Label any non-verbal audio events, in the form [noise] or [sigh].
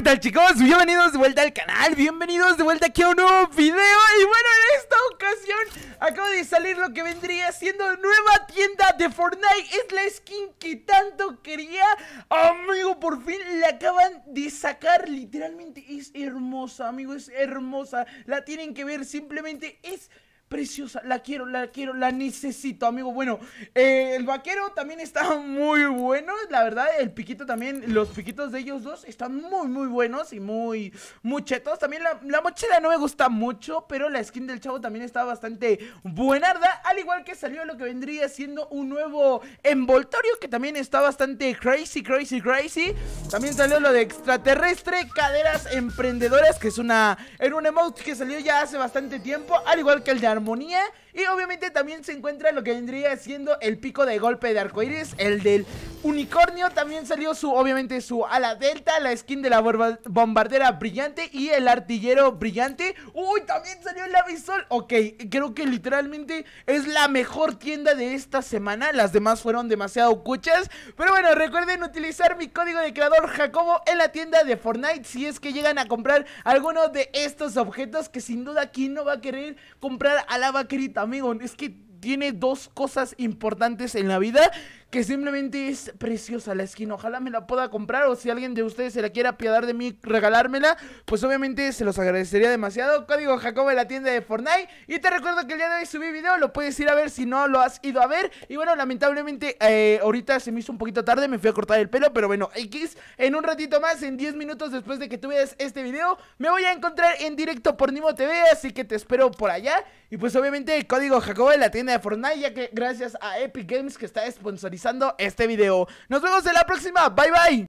¿qué tal chicos? Bienvenidos de vuelta al canal, bienvenidos de vuelta aquí a un nuevo video Y bueno, en esta ocasión acabo de salir lo que vendría siendo nueva tienda de Fortnite Es la skin que tanto quería Amigo, por fin la acaban de sacar, literalmente es hermosa, amigo, es hermosa La tienen que ver, simplemente es preciosa, la quiero, la quiero, la necesito, amigo. Bueno, eh, el vaquero también está [laughs] muy bueno, la verdad, el piquito también, los piquitos de ellos dos están muy, muy buenos y muy, muy chetos. También la, mochila no me gusta mucho, pero la skin del chavo también está bastante buenarda, al igual que salió lo que vendría siendo un nuevo envoltorio que también está bastante crazy, crazy, crazy. También salió lo de extraterrestre, caderas emprendedoras, que es una, era un emote que salió ya hace bastante tiempo, al igual que el de armonía. Y obviamente también se encuentra lo que vendría siendo el pico de golpe de arcoíris el del Unicornio también salió su, obviamente, su ala delta, la skin de la bombardera brillante y el artillero brillante. Uy, también salió el avisol. Ok, creo que literalmente es la mejor tienda de esta semana. Las demás fueron demasiado cuchas. Pero bueno, recuerden utilizar mi código de creador Jacobo en la tienda de Fortnite si es que llegan a comprar alguno de estos objetos que sin duda aquí no va a querer comprar a la vaquerita, amigo. Es que tiene dos cosas importantes en la vida que simplemente es preciosa la skin. Ojalá me la pueda comprar o si alguien de ustedes se la quiera apiadar de mí, regalármela, pues obviamente se los agradecería demasiado. Código Jacobo en la tienda de Fortnite. Y te recuerdo que el día de hoy subí video, lo puedes ir a ver si no lo has ido a ver. Y bueno, lamentablemente eh, ahorita se me hizo un poquito tarde, me fui a cortar el pelo, pero bueno, X, en un ratito más, en 10 minutos después de que tú veas este video, me voy a encontrar en directo por Nimo TV, así que te espero por allá. Y pues obviamente código Jacobo en la tienda de Fortnite, ya que gracias a Epic Games que está sponsorizando este video. Nos vemos en la próxima. Bye bye.